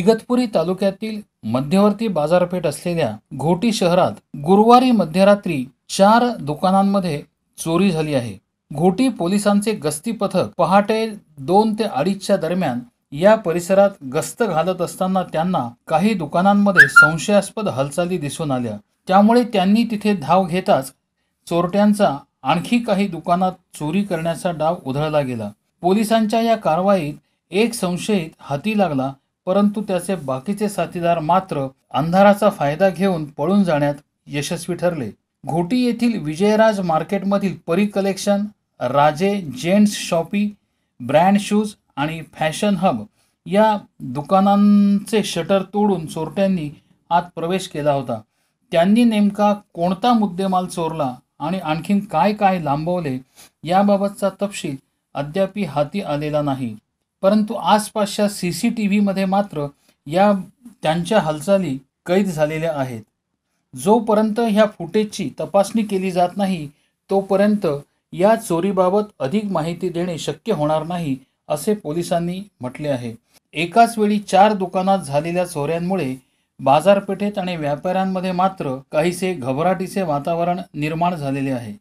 इगतपुरी तालुक्यातील मध्यवर्ती बाजारपेठ असलेल्या घोटी शहरात गुरुवारी मध्यरात्री चार दुकानांमध्ये चोरी झाली आहे घोटी पोलिसांचे गस्ती पथक पहाटे दोन ते अडीचच्या दरम्यान या परिसरात गस्त घालत असताना त्यांना काही दुकानांमध्ये संशयास्पद हालचाली दिसून आल्या त्यामुळे त्यांनी तिथे धाव घेताच चोरट्यांचा आणखी काही दुकानात चोरी करण्याचा डाव उधळला गेला पोलिसांच्या या कारवाईत एक संशयित हाती लागला परंतु त्याचे बाकीचे साथीदार मात्र अंधाराचा फायदा घेऊन पळून जाण्यात यशस्वी ठरले घोटी येथील विजयराज मार्केटमधील Pari collection Raje gents shoppy brand shoes आणि फॅशन हब या दुकानांचे शटर तोडून चोरट्यांनी आत प्रवेश केला होता त्यांनी नेमका कोणता मुद्देमाल चोरला आणि आणखीन काय काय लांबवले याबाबतचा तपशील अद्यापी हाती आलेला नाही परंतु आसपासच्या सी सी टी व्हीमध्ये मात्र या त्यांच्या हालचाली कैद झालेल्या आहेत जोपर्यंत ह्या फुटेजची तपासणी केली जात नाही तोपर्यंत या चोरीबाबत अधिक माहिती देणे शक्य होणार नाही असे पोलिसांनी म्हटले आहे एकाच वेळी चार दुकानात झालेल्या चोऱ्यांमुळे बाजारपेठेत आणि व्यापाऱ्यांमध्ये मात्र काहीसे घबराटीचे वातावरण निर्माण झालेले आहे